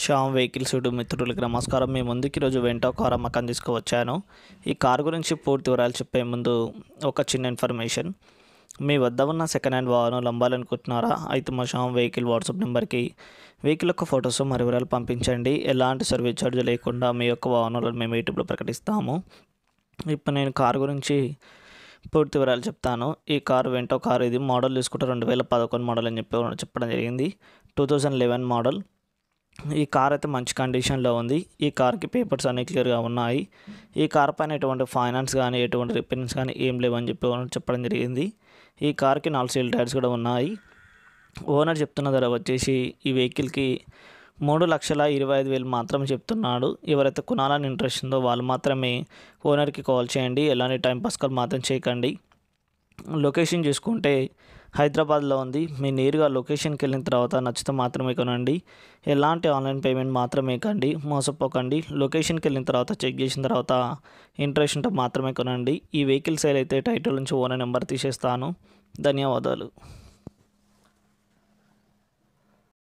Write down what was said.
Shyam vehicles YouTube మిత్రులకి నమస్కారం మీ ముందుకి ఈరోజు వెంటో కార్ అమ్మకం తీసుకువచ్చాను ఈ కార్ గురించి పూర్తి వివరాలు చెప్పే ముందు ఒక చిన్న ఇన్ఫర్మేషన్ మీ వద్ద ఉన్న సెకండ్ హ్యాండ్ వాహనం లంబాలనుకుంటున్నారా అయితే మా శ్యామ్ వెహికల్ వాట్సాప్ నెంబర్కి వెహికల్ యొక్క ఫొటోస్ మరి వివరాలు పంపించండి ఎలాంటి సర్వీస్ ఛార్జ్ లేకుండా మీ యొక్క వాహనాలను మేము యూట్యూబ్లో ప్రకటిస్తాము ఇప్పుడు నేను కార్ గురించి పూర్తి వివరాలు చెప్తాను ఈ కార్ వెంటో కార్ ఇది మోడల్ తీసుకుంటే రెండు వేల పదకొండు మోడల్ అని చెప్పి చెప్పడం జరిగింది టూ థౌజండ్ లెవెన్ మోడల్ ఈ కార్ అయితే మంచి కండిషన్లో ఉంది ఈ కార్కి పేపర్స్ అన్నీ క్లియర్గా ఉన్నాయి ఈ కార్ పైన ఎటువంటి ఫైనాన్స్ కానీ ఎటువంటి రిపేరింగ్స్ కానీ ఏం లేవని చెప్పి చెప్పడం జరిగింది ఈ కార్కి నాలుగు సీల్ టైర్స్ కూడా ఉన్నాయి ఓనర్ చెప్తున్న ధర వచ్చేసి ఈ వెహికల్కి మూడు లక్షల ఇరవై ఐదు వేలు మాత్రం చెప్తున్నాడు ఎవరైతే కొనాలని ఇంట్రెస్ట్ ఉందో వాళ్ళు మాత్రమే ఓనర్కి కాల్ చేయండి ఎలాంటి టైం పాస్ కాల్ మాత్రం చేయకండి లొకేషన్ చూసుకుంటే హైదరాబాద్లో ఉంది మీరు నేరుగా లొకేషన్కి వెళ్ళిన తర్వాత నచ్చితే మాత్రమే కొనండి ఎలాంటి ఆన్లైన్ పేమెంట్ మాత్రమే కండి మోసపోకండి లొకేషన్కి వెళ్ళిన తర్వాత చెక్ చేసిన తర్వాత ఇంట్రెస్ట్ ఉంటే మాత్రమే కొనండి ఈ వెహికల్ సేల్ అయితే టైటిల్ నుంచి ఓనర్ నెంబర్ తీసేస్తాను ధన్యవాదాలు